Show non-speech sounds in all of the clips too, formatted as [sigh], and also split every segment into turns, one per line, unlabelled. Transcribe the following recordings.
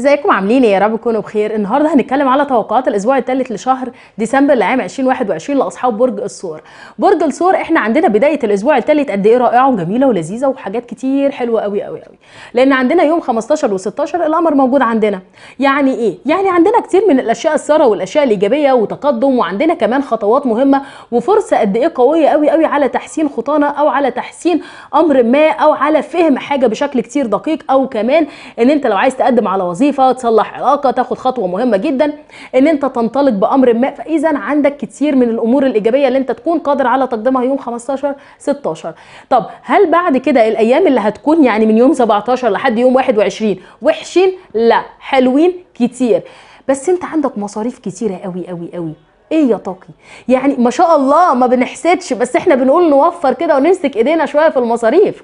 ازيكم عاملين ايه يا رب تكونوا بخير النهارده هنتكلم على توقعات الاسبوع الثالث لشهر ديسمبر لعام 2021 لاصحاب برج الثور برج الثور احنا عندنا بدايه الاسبوع الثالث قد ايه رائعه وجميله ولذيذه وحاجات كتير حلوه قوي قوي قوي لان عندنا يوم 15 و16 القمر موجود عندنا يعني ايه يعني عندنا كتير من الاشياء الساره والاشياء الايجابيه وتقدم وعندنا كمان خطوات مهمه وفرصه قد ايه قويه قوي قوي على تحسين خطانه او على تحسين امر ما او على فهم حاجه بشكل كتير دقيق او كمان ان انت لو عايز تقدم على وظيفه وظيفه تصلح علاقه تاخد خطوه مهمه جدا ان انت تنطلق بامر ما فاذا عندك كتير من الامور الايجابيه اللي انت تكون قادر على تقديمها يوم 15 16 طب هل بعد كده الايام اللي هتكون يعني من يوم 17 لحد يوم 21 وحشين لا حلوين كتير بس انت عندك مصاريف كتيره قوي قوي قوي ايه يا طاقي يعني ما شاء الله ما بنحسدش بس احنا بنقول نوفر كده ونمسك ايدينا شويه في المصاريف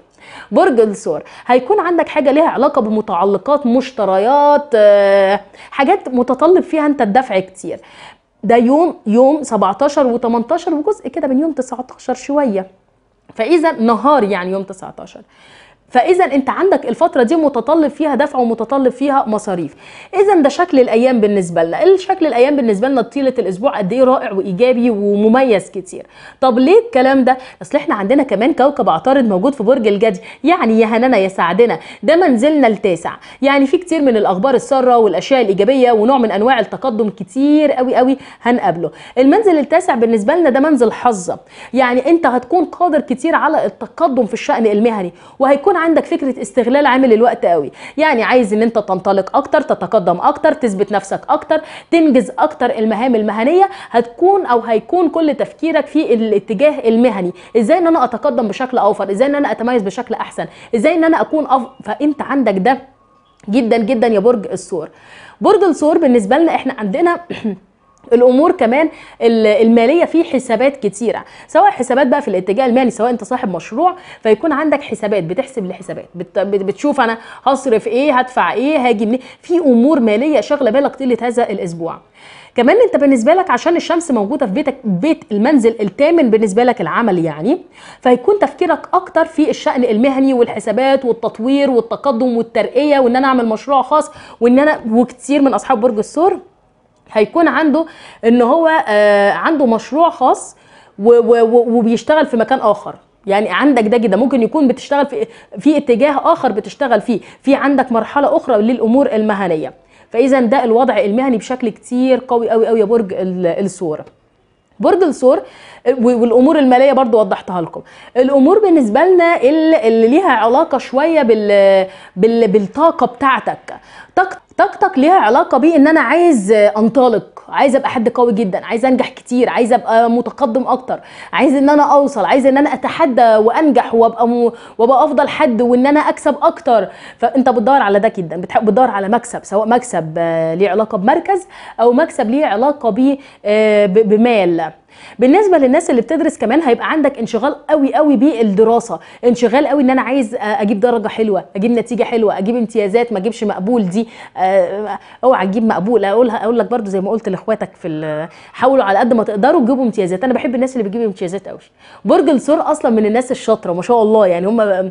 برج الثور هيكون عندك حاجه ليها علاقه بمتعلقات مشتريات آه، حاجات متطلب فيها انت الدفع كتير ده يوم يوم 17 و18 وجزء كده من يوم 19 شويه فاذا نهار يعني يوم 19 فاذا انت عندك الفتره دي متطلب فيها دفع ومتطلب فيها مصاريف اذا ده شكل الايام بالنسبه لنا شكل الايام بالنسبه لنا طيله الاسبوع قد ايه رائع وايجابي ومميز كتير طب ليه الكلام ده اصل احنا عندنا كمان كوكب عطارد موجود في برج الجدي يعني يا هنانا يا سعدنا ده منزلنا التاسع يعني في كتير من الاخبار الساره والاشياء الايجابيه ونوع من انواع التقدم كتير قوي قوي هنقابله المنزل التاسع بالنسبه لنا ده منزل حظه يعني انت هتكون قادر كتير على التقدم في الشان المهني وهيكون يكون عندك فكره استغلال عامل الوقت قوي يعني عايز ان انت تنطلق اكتر تتقدم اكتر تثبت نفسك اكتر تنجز اكتر المهام المهنيه هتكون او هيكون كل تفكيرك في الاتجاه المهني ازاي ان انا اتقدم بشكل اوفر ازاي ان انا اتميز بشكل احسن ازاي ان انا اكون أف... فانت عندك ده جدا جدا يا برج الثور برج الثور بالنسبه لنا احنا عندنا [clears throat] الامور كمان الماليه في حسابات كتيره سواء حسابات بقى في الاتجاه المالي سواء انت صاحب مشروع فيكون عندك حسابات بتحسب لحسابات بتشوف انا هصرف ايه هدفع ايه هاجي منين في امور ماليه شاغله بالك طيله هذا الاسبوع كمان انت بالنسبه لك عشان الشمس موجوده في بيتك بيت المنزل الثامن بالنسبه لك العمل يعني فهيكون تفكيرك اكتر في الشان المهني والحسابات والتطوير والتقدم والترقيه وان انا اعمل مشروع خاص وان انا وكتير من اصحاب برج الثور هيكون عنده ان هو آه، عنده مشروع خاص وبيشتغل في مكان اخر يعني عندك ده كده ممكن يكون بتشتغل في في اتجاه اخر بتشتغل فيه في عندك مرحله اخرى للامور المهنيه فاذا ده الوضع المهني بشكل كتير قوي قوي قوي يا برج الثور برج الثور والامور الماليه برضو وضحتها لكم الامور بالنسبه لنا اللي ليها علاقه شويه بال... بال... بالطاقه بتاعتك طاقتك ليها علاقه بيه ان انا عايز انطلق عايز ابقى حد قوي جدا عايز انجح كتير عايز ابقى متقدم اكتر عايز ان انا اوصل عايز ان انا اتحدى وانجح وابقى م... وابقى افضل حد وان انا اكسب اكتر فانت بتدور على ده جدا بتحب بتدور على مكسب سواء مكسب آه، ليه علاقه بمركز او مكسب ليه علاقه بيه آه، بمال بالنسبه للناس اللي بتدرس كمان هيبقى عندك انشغال قوي قوي بالدراسه انشغال قوي ان انا عايز آه، اجيب درجه حلوه اجيب نتيجه حلوه اجيب امتيازات ما اجيبش مقبول دي آه، اوعى تجيب مقبول اقولها اقول لك برده زي ما قلت لاخواتك في حاولوا على قد ما تقدروا تجيبوا امتيازات انا بحب الناس اللي بتجيب امتيازات قوي برج الثور اصلا من الناس الشاطره ما شاء الله يعني هم آه،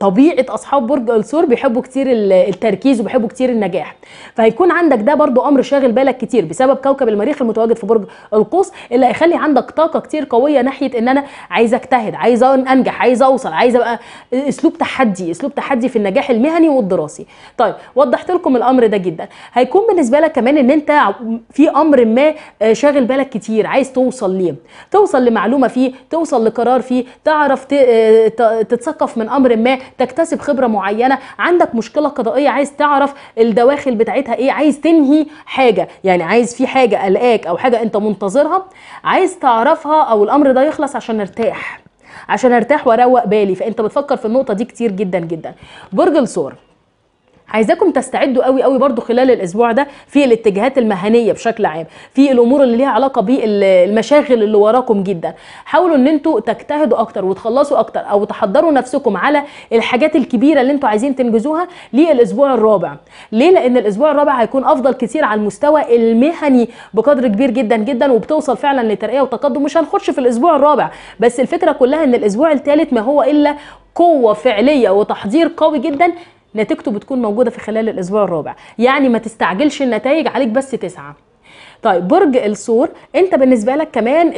طبيعه اصحاب برج الثور بيحبوا كتير التركيز وبيحبوا كتير النجاح فهيكون عندك ده برده امر شاغل بالك كتير بسبب كوكب المريخ المتواجد في برج القوس اللي بيخلي عندك طاقه كتير قويه ناحيه ان انا عايز اجتهد عايز انجح عايز اوصل عايز ابقى اسلوب تحدي اسلوب تحدي في النجاح المهني والدراسي طيب وضحت لكم الامر ده جدا هيكون بالنسبه لك كمان ان انت في امر ما آه، شاغل بالك كتير عايز توصل ليه توصل لمعلومه فيه توصل لقرار فيه تعرف آه، تتثقف من امر ما تكتسب خبره معينه عندك مشكله قضائيه عايز تعرف الدواخل بتاعتها ايه عايز تنهي حاجه يعني عايز في حاجه قلقاك او حاجه انت منتظرها عايز تعرفها او الامر ده يخلص عشان ارتاح عشان ارتاح واروق بالي فانت بتفكر في النقطه دي كتير جدا جدا برج الثور عايزاكم تستعدوا قوي قوي برضو خلال الاسبوع ده في الاتجاهات المهنيه بشكل عام في الامور اللي ليها علاقه بالمشاغل اللي وراكم جدا حاولوا ان انتوا تجتهدوا اكتر وتخلصوا اكتر او تحضروا نفسكم على الحاجات الكبيره اللي انتوا عايزين تنجزوها للاسبوع الرابع ليه لان الاسبوع الرابع هيكون افضل كتير على المستوى المهني بقدر كبير جدا جدا وبتوصل فعلا لترقيه وتقدم مش هنخش في الاسبوع الرابع بس الفكره كلها ان الاسبوع الثالث ما هو الا قوه فعليه وتحضير قوي جدا نتيجته بتكون موجوده في خلال الاسبوع الرابع يعني ما تستعجلش النتائج عليك بس تسعه طيب برج الثور انت بالنسبه لك كمان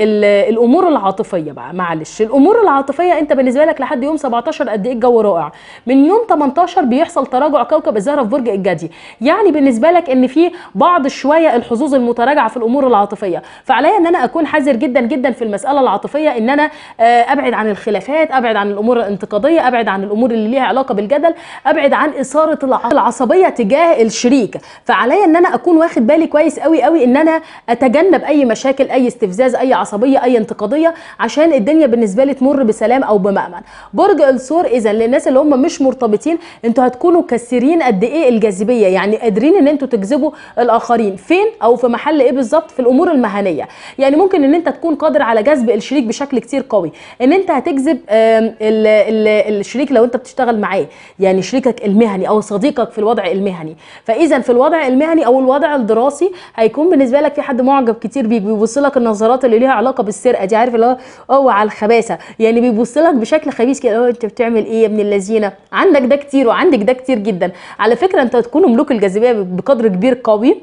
الامور العاطفيه بقى معلش الامور العاطفيه انت بالنسبه لك لحد يوم 17 قد ايه الجو رائع من يوم 18 بيحصل تراجع كوكب الزهره في برج الجدي يعني بالنسبه لك ان في بعض شويه الحظوظ المتراجعه في الامور العاطفيه فعليا ان انا اكون حذر جدا جدا في المساله العاطفيه ان انا آه، ابعد عن الخلافات ابعد عن الامور الانتقاديه ابعد عن الامور اللي ليها علاقه بالجدل ابعد عن اثاره العصبيه تجاه الشريك فعليا ان انا اكون واخد بالي كويس قوي قوي ان انا اتجنب اي مشاكل اي استفزاز اي عصبيه اي انتقاديه عشان الدنيا بالنسبه لي تمر بسلام او بمأمن برج الثور اذا للناس اللي هم مش مرتبطين انتوا هتكونوا كسرين قد ايه الجاذبيه يعني قادرين ان انتوا تجذبوا الاخرين فين او في محل ايه بالظبط في الامور المهنيه يعني ممكن ان انت تكون قادر على جذب الشريك بشكل كتير قوي ان انت هتجذب الشريك لو انت بتشتغل معاه يعني شريكك المهني او صديقك في الوضع المهني فاذا في الوضع المهني او الوضع الدراسي هيكون بالنسبه بالك في حد معجب كتير بيك بيبص لك النظرات اللي ليها علاقه بالسرقه دي عارف اللي هو اوعى الخباثه يعني بيبص لك بشكل خبيث كده انت بتعمل ايه يا ابن اللذينه عندك ده كتير وعندك ده كتير جدا على فكره انت تكون ملوك الجاذبيه بقدر كبير قوي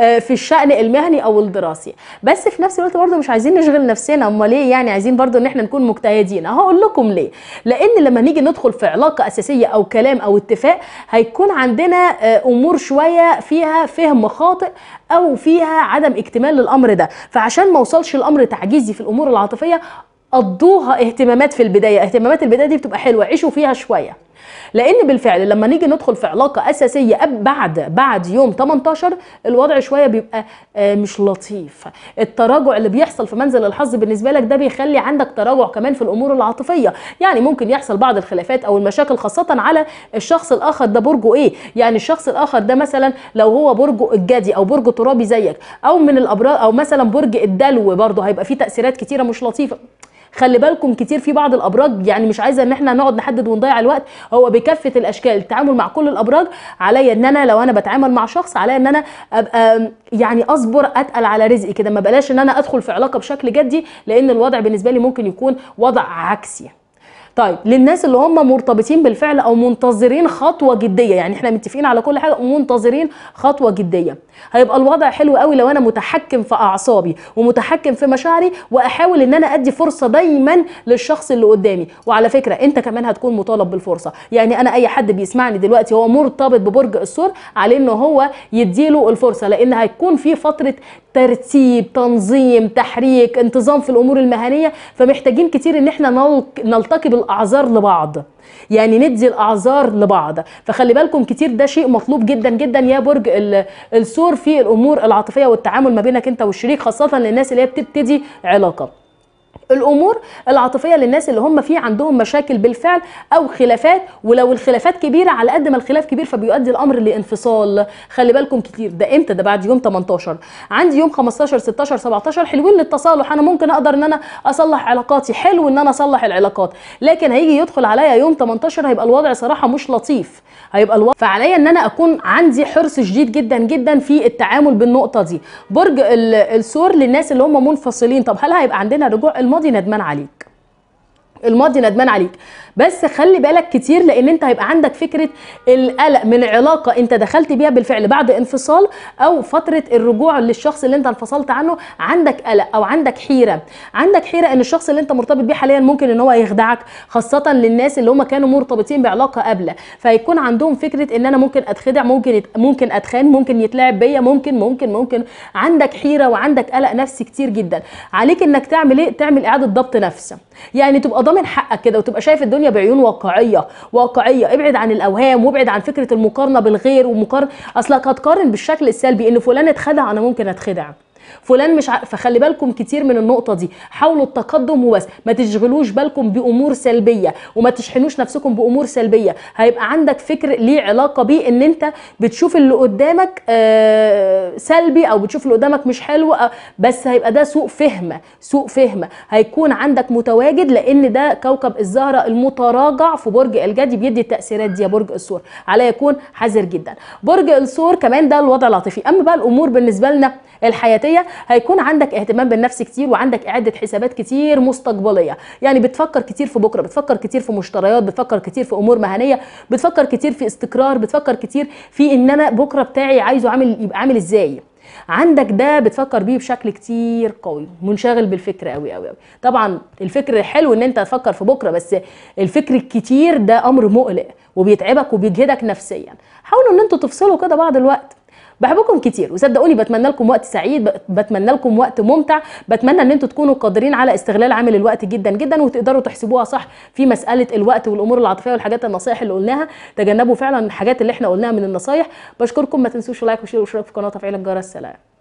آه، في الشان المهني او الدراسي بس في نفس الوقت برضه مش عايزين نشغل نفسنا امال ايه يعني عايزين برضه ان احنا نكون مجتهدين هقول لكم ليه لان لما نيجي ندخل في علاقه اساسيه او كلام او اتفاق هيكون عندنا آه، امور شويه فيها فهم خاطئ او فيها عدم اكتمال للامر ده فعشان ما وصلش الامر تعجيزي في الامور العاطفيه قضوها اهتمامات في البدايه اهتمامات البدايه دي بتبقى حلوه عيشوا فيها شويه لان بالفعل لما نيجي ندخل في علاقه اساسيه بعد بعد يوم 18 الوضع شويه بيبقى آه، مش لطيف التراجع اللي بيحصل في منزل الحظ بالنسبه لك ده بيخلي عندك تراجع كمان في الامور العاطفيه يعني ممكن يحصل بعض الخلافات او المشاكل خاصه على الشخص الاخر ده برجه ايه يعني الشخص الاخر ده مثلا لو هو برجه الجدي او برجه ترابي زيك او من الابراج او مثلا برج الدلو برضه هيبقى فيه تاثيرات كتيره مش لطيفه خلي بالكم كتير في بعض الابراج يعني مش عايزه ان احنا نقعد نحدد ونضيع الوقت هو بكافه الاشكال التعامل مع كل الابراج عليا ان انا لو انا بتعامل مع شخص عليا ان انا ابقى يعني اصبر اتقل على رزقي كده ما بلاش ان انا ادخل في علاقه بشكل جدي لان الوضع بالنسبه لي ممكن يكون وضع عكسي طيب للناس اللي هم مرتبطين بالفعل او منتظرين خطوه جديه يعني احنا متفقين على كل حاجه ومنتظرين خطوه جديه هيبقى الوضع حلو قوي لو انا متحكم في اعصابي ومتحكم في مشاعري واحاول ان انا ادي فرصه دايما للشخص اللي قدامي وعلى فكره انت كمان هتكون مطالب بالفرصه يعني انا اي حد بيسمعني دلوقتي هو مرتبط ببرج السور عليه ان هو يديله الفرصه لان هيكون في فتره ترتيب تنظيم تحريك انتظام في الامور المهنيه فمحتاجين كتير ان احنا نلتقي اعذار لبعض يعني ندي الاعذار لبعض فخلي بالكم كتير ده شيء مطلوب جدا جدا يا برج الثور في الامور العاطفيه والتعامل ما بينك انت والشريك خاصه للناس اللي هي بتبتدي علاقه الامور العاطفيه للناس اللي هم في عندهم مشاكل بالفعل او خلافات ولو الخلافات كبيره على قد ما الخلاف كبير فبيؤدي الامر لانفصال خلي بالكم كتير ده امتى ده بعد يوم 18 عندي يوم 15 16 17 حلوين للتصالح انا ممكن اقدر ان انا اصلح علاقاتي حلو ان انا اصلح العلاقات لكن هيجي يدخل عليا يوم 18 هيبقى الوضع صراحه مش لطيف هيبقى الوضع فعليا ان انا اكون عندي حرص شديد جدا جدا في التعامل بالنقطه دي برج السور للناس اللي هم منفصلين طب هل هيبقى عندنا رجوع الم... الماضي ندمان عليك الماضي ندمان عليك بس خلي بالك كتير لان انت هيبقى عندك فكره القلق من علاقه انت دخلت بيها بالفعل بعد انفصال او فتره الرجوع للشخص اللي انت انفصلت عنه عندك قلق او عندك حيره عندك حيره ان الشخص اللي انت مرتبط بيه حاليا ممكن ان هو يخدعك خاصه للناس اللي هم كانوا مرتبطين بعلاقه قبل فيكون عندهم فكره ان انا ممكن اتخدع ممكن ممكن اتخان ممكن يتلاعب بيا ممكن ممكن ممكن عندك حيره وعندك قلق نفسي كتير جدا عليك انك تعمل ايه تعمل اعاده ضبط نفس يعني تبقى من حقك كده وتبقى شايف الدنيا بعيون واقعيه واقعيه ابعد عن الاوهام وابعد عن فكره المقارنه بالغير ومقارنه اصلك هتقارن بالشكل السلبي ان فلان اتخدع انا ممكن اتخدع فلان مش ع... فخلي بالكم كتير من النقطه دي حاولوا التقدم وبس ما تشغلوش بالكم بامور سلبيه وما تشحنوش نفسكم بامور سلبيه هيبقى عندك فكر ليه علاقه بيه ان انت بتشوف اللي قدامك آه سلبي او بتشوف اللي قدامك مش حلو آه بس هيبقى ده سوء فهم سوء فهم هيكون عندك متواجد لان ده كوكب الزهره المتراجع في برج الجدي بيدي التاثيرات دي يا برج الثور على يكون حذر جدا برج الثور كمان ده الوضع العاطفي اما بقى الامور بالنسبه لنا الحياتيه الشخصيه هيكون عندك اهتمام بالنفس كتير وعندك اعده حسابات كتير مستقبليه يعني بتفكر كتير في بكره بتفكر كتير في مشتريات بتفكر كتير في امور مهنيه بتفكر كتير في استقرار بتفكر كتير في ان انا بكره بتاعي عايزه عامل يبقى عامل ازاي عندك ده بتفكر بيه بشكل كتير قوي منشغل بالفكر قوي قوي قوي طبعا الفكر حلو ان انت تفكر في بكره بس الفكر الكتير ده امر مقلق وبيتعبك وبيجهدك نفسيا حاولوا ان انتوا تفصلوا كده بعض الوقت بحبكم كتير وصدقوني بتمنى لكم وقت سعيد بتمنى لكم وقت ممتع بتمنى ان انتوا تكونوا قادرين على استغلال عامل الوقت جدا جدا وتقدروا تحسبوها صح في مساله الوقت والامور العاطفيه والحاجات النصائح اللي قلناها تجنبوا فعلا الحاجات اللي احنا قلناها من النصايح بشكركم ما تنسوش لايك وشير واشتراك في القناه وتفعيل الجرس سلام